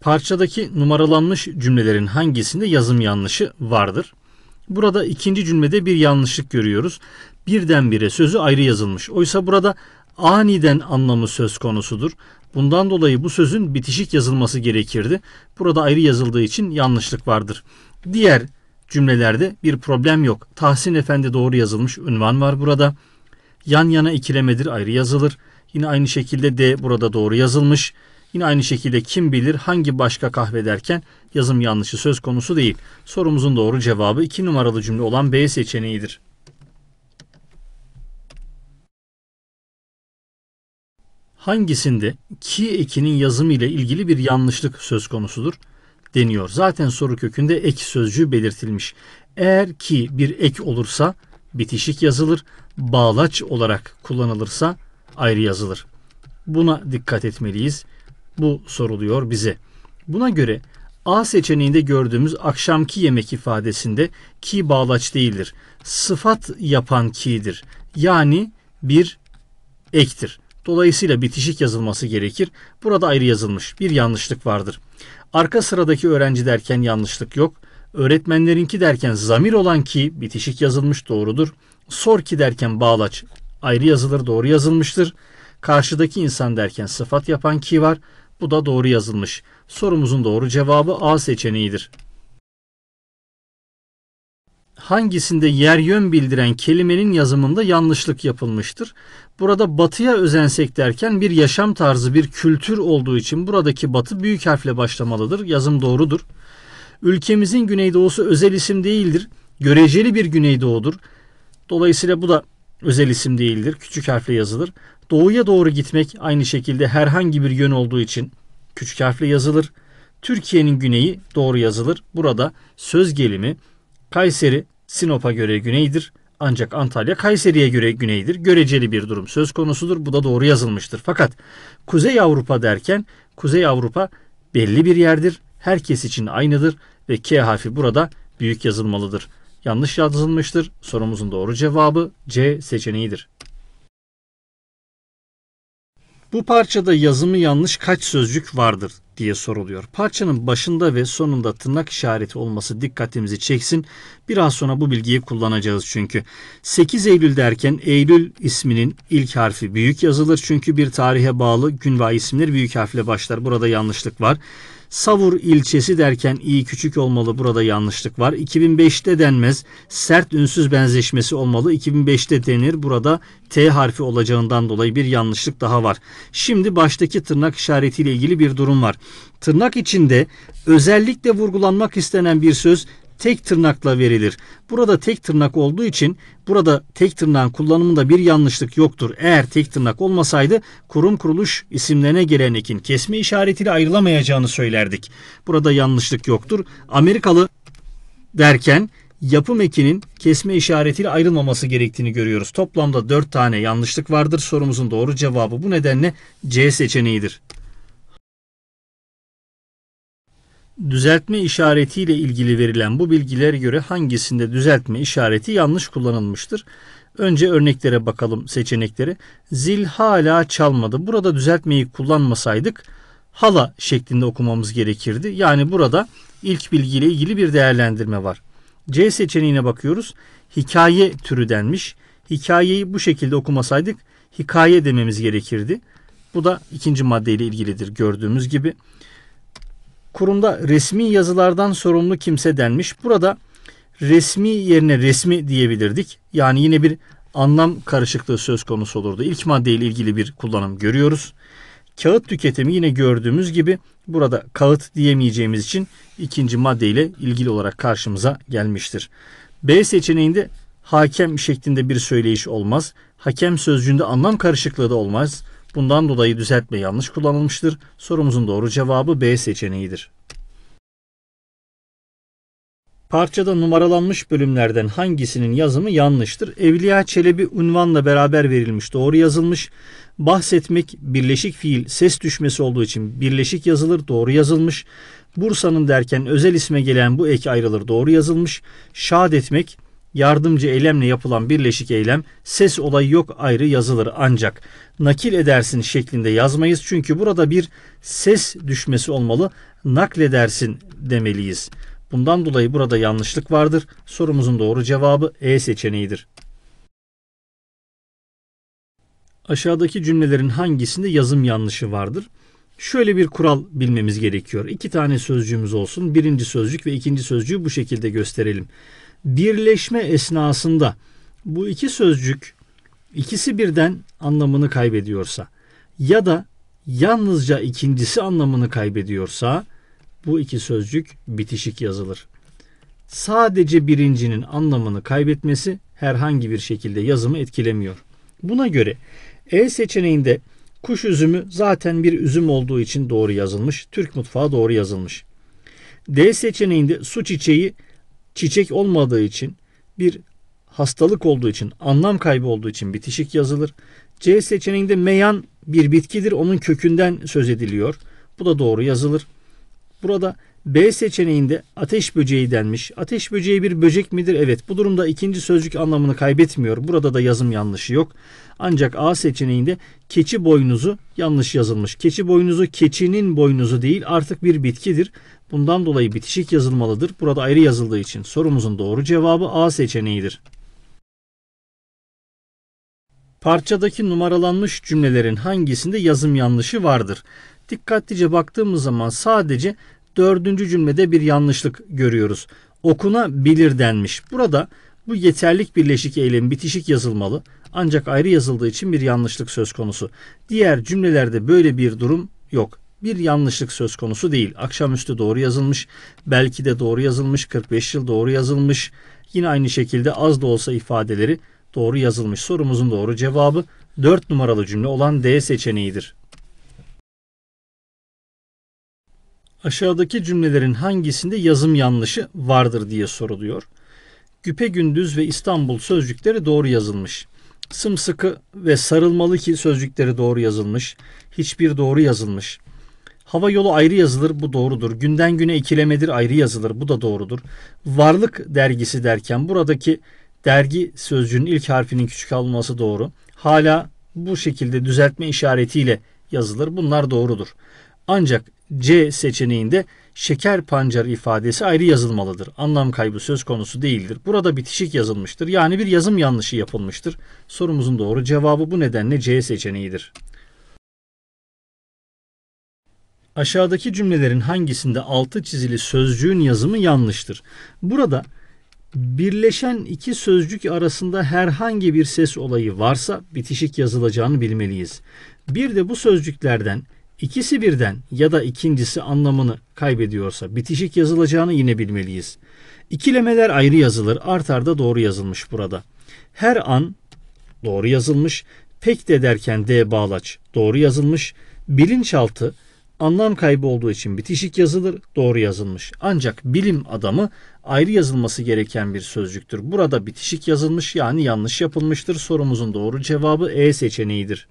Parçadaki numaralanmış cümlelerin hangisinde yazım yanlışı vardır? Burada ikinci cümlede bir yanlışlık görüyoruz. Birdenbire sözü ayrı yazılmış. Oysa burada aniden anlamı söz konusudur. Bundan dolayı bu sözün bitişik yazılması gerekirdi. Burada ayrı yazıldığı için yanlışlık vardır. Diğer cümlelerde bir problem yok. Tahsin Efendi doğru yazılmış ünvan var burada. Yan yana ikilemedir ayrı yazılır. Yine aynı şekilde D burada doğru yazılmış. Yine aynı şekilde kim bilir hangi başka kahve derken yazım yanlışı söz konusu değil. Sorumuzun doğru cevabı 2 numaralı cümle olan B seçeneğidir. Hangisinde ki ekinin yazımı ile ilgili bir yanlışlık söz konusudur? deniyor. Zaten soru kökünde ek sözcüğü belirtilmiş. Eğer ki bir ek olursa bitişik yazılır, bağlaç olarak kullanılırsa ayrı yazılır. Buna dikkat etmeliyiz. Bu soruluyor bize. Buna göre A seçeneğinde gördüğümüz akşamki yemek ifadesinde ki bağlaç değildir. Sıfat yapan ki'dir. Yani bir ektir. Dolayısıyla bitişik yazılması gerekir. Burada ayrı yazılmış. Bir yanlışlık vardır. Arka sıradaki öğrenci derken yanlışlık yok. Öğretmenlerinki derken zamir olan ki bitişik yazılmış doğrudur. Sor ki derken bağlaç ayrı yazılır doğru yazılmıştır. Karşıdaki insan derken sıfat yapan ki var. Bu da doğru yazılmış. Sorumuzun doğru cevabı A seçeneğidir. Hangisinde yer yön bildiren kelimenin yazımında yanlışlık yapılmıştır? Burada batıya özensek derken bir yaşam tarzı, bir kültür olduğu için buradaki batı büyük harfle başlamalıdır. Yazım doğrudur. Ülkemizin güneydoğusu özel isim değildir. Göreceli bir güneydoğudur. Dolayısıyla bu da özel isim değildir. Küçük harfle yazılır. Doğuya doğru gitmek aynı şekilde herhangi bir yön olduğu için küçük harfle yazılır. Türkiye'nin güneyi doğru yazılır. Burada söz gelimi Kayseri Sinop'a göre güneydir. Ancak Antalya Kayseri'ye göre güneydir. Göreceli bir durum söz konusudur. Bu da doğru yazılmıştır. Fakat Kuzey Avrupa derken Kuzey Avrupa belli bir yerdir. Herkes için aynıdır ve K harfi burada büyük yazılmalıdır yanlış yazılmıştır. Sorumuzun doğru cevabı C seçeneğidir. Bu parçada yazımı yanlış kaç sözcük vardır diye soruluyor. Parçanın başında ve sonunda tırnak işareti olması dikkatimizi çeksin. Biraz sonra bu bilgiyi kullanacağız çünkü. 8 Eylül derken Eylül isminin ilk harfi büyük yazılır. Çünkü bir tarihe bağlı gün ve isimler büyük harfle başlar. Burada yanlışlık var. Savur ilçesi derken i küçük olmalı. Burada yanlışlık var. 2005'te denmez. Sert ünsüz benzeşmesi olmalı. 2005'te denir. Burada T harfi olacağından dolayı bir yanlışlık daha var. Şimdi baştaki tırnak işaretiyle ilgili bir durum var. Tırnak içinde özellikle vurgulanmak istenen bir söz tek tırnakla verilir. Burada tek tırnak olduğu için burada tek tırnağın kullanımında bir yanlışlık yoktur. Eğer tek tırnak olmasaydı kurum kuruluş isimlerine gelenekin kesme işaretiyle ayrılamayacağını söylerdik. Burada yanlışlık yoktur. Amerikalı derken yapım ekinin kesme işaretiyle ayrılmaması gerektiğini görüyoruz. Toplamda 4 tane yanlışlık vardır. Sorumuzun doğru cevabı bu nedenle C seçeneğidir. Düzeltme işaretiyle ilgili verilen bu bilgilere göre hangisinde düzeltme işareti yanlış kullanılmıştır? Önce örneklere bakalım seçenekleri. Zil hala çalmadı. Burada düzeltmeyi kullanmasaydık hala şeklinde okumamız gerekirdi. Yani burada ilk bilgiyle ilgili bir değerlendirme var. C seçeneğine bakıyoruz. Hikaye türü denmiş. Hikayeyi bu şekilde okumasaydık hikaye dememiz gerekirdi. Bu da ikinci maddeyle ilgilidir gördüğümüz gibi. Kurumda resmi yazılardan sorumlu kimse denmiş. Burada resmi yerine resmi diyebilirdik. Yani yine bir anlam karışıklığı söz konusu olurdu. İlk maddeyle ilgili bir kullanım görüyoruz. Kağıt tüketimi yine gördüğümüz gibi burada kağıt diyemeyeceğimiz için ikinci maddeyle ilgili olarak karşımıza gelmiştir. B seçeneğinde hakem şeklinde bir söyleyiş olmaz. Hakem sözcüğünde anlam karışıklığı da olmaz. Bundan dolayı düzeltme yanlış kullanılmıştır. Sorumuzun doğru cevabı B seçeneğidir. Parçada numaralanmış bölümlerden hangisinin yazımı yanlıştır? Evliya Çelebi unvanla beraber verilmiş, doğru yazılmış. Bahsetmek birleşik fiil ses düşmesi olduğu için birleşik yazılır, doğru yazılmış. Bursa'nın derken özel isme gelen bu ek ayrılır, doğru yazılmış. Şad etmek yardımcı eylemle yapılan birleşik eylem ses olayı yok ayrı yazılır ancak nakil edersin şeklinde yazmayız. Çünkü burada bir ses düşmesi olmalı nakledersin demeliyiz. Bundan dolayı burada yanlışlık vardır. Sorumuzun doğru cevabı E seçeneğidir. Aşağıdaki cümlelerin hangisinde yazım yanlışı vardır? Şöyle bir kural bilmemiz gerekiyor. İki tane sözcüğümüz olsun. Birinci sözcük ve ikinci sözcüğü bu şekilde gösterelim birleşme esnasında bu iki sözcük ikisi birden anlamını kaybediyorsa ya da yalnızca ikincisi anlamını kaybediyorsa bu iki sözcük bitişik yazılır. Sadece birincinin anlamını kaybetmesi herhangi bir şekilde yazımı etkilemiyor. Buna göre E seçeneğinde kuş üzümü zaten bir üzüm olduğu için doğru yazılmış. Türk mutfağı doğru yazılmış. D seçeneğinde su çiçeği çiçek olmadığı için bir hastalık olduğu için, anlam kaybı olduğu için bitişik yazılır. C seçeneğinde meyan bir bitkidir. Onun kökünden söz ediliyor. Bu da doğru yazılır. Burada B seçeneğinde ateş böceği denmiş. Ateş böceği bir böcek midir? Evet. Bu durumda ikinci sözcük anlamını kaybetmiyor. Burada da yazım yanlışı yok. Ancak A seçeneğinde keçi boynuzu yanlış yazılmış. Keçi boynuzu keçinin boynuzu değil artık bir bitkidir. Bundan dolayı bitişik yazılmalıdır. Burada ayrı yazıldığı için sorumuzun doğru cevabı A seçeneğidir. Parçadaki numaralanmış cümlelerin hangisinde yazım yanlışı vardır? Dikkatlice baktığımız zaman sadece dördüncü cümlede bir yanlışlık görüyoruz. Okuna bilir denmiş. Burada bu yeterlik birleşik eylem bitişik yazılmalı ancak ayrı yazıldığı için bir yanlışlık söz konusu. Diğer cümlelerde böyle bir durum yok. Bir yanlışlık söz konusu değil. Akşamüstü doğru yazılmış, belki de doğru yazılmış, 45 yıl doğru yazılmış. Yine aynı şekilde az da olsa ifadeleri doğru yazılmış. Sorumuzun doğru cevabı 4 numaralı cümle olan D seçeneğidir. aşağıdaki cümlelerin hangisinde yazım yanlışı vardır diye soruluyor. Güpe gündüz ve İstanbul sözcükleri doğru yazılmış. Sımsıkı ve sarılmalı ki sözcükleri doğru yazılmış. Hiçbir doğru yazılmış. Hava yolu ayrı yazılır bu doğrudur. Günden güne ikilemedir ayrı yazılır bu da doğrudur. Varlık dergisi derken buradaki dergi sözcüğünün ilk harfinin küçük alınması doğru. Hala bu şekilde düzeltme işaretiyle yazılır. Bunlar doğrudur. Ancak C seçeneğinde şeker pancarı ifadesi ayrı yazılmalıdır. Anlam kaybı söz konusu değildir. Burada bitişik yazılmıştır. Yani bir yazım yanlışı yapılmıştır. Sorumuzun doğru cevabı bu nedenle C seçeneğidir. Aşağıdaki cümlelerin hangisinde altı çizili sözcüğün yazımı yanlıştır? Burada birleşen iki sözcük arasında herhangi bir ses olayı varsa bitişik yazılacağını bilmeliyiz. Bir de bu sözcüklerden İkisi birden ya da ikincisi anlamını kaybediyorsa bitişik yazılacağını yine bilmeliyiz. İkilemeler ayrı yazılır, art arda doğru yazılmış burada. Her an doğru yazılmış, pek de derken D bağlaç doğru yazılmış, bilinçaltı anlam kaybı olduğu için bitişik yazılır, doğru yazılmış. Ancak bilim adamı ayrı yazılması gereken bir sözcüktür. Burada bitişik yazılmış yani yanlış yapılmıştır. Sorumuzun doğru cevabı E seçeneğidir.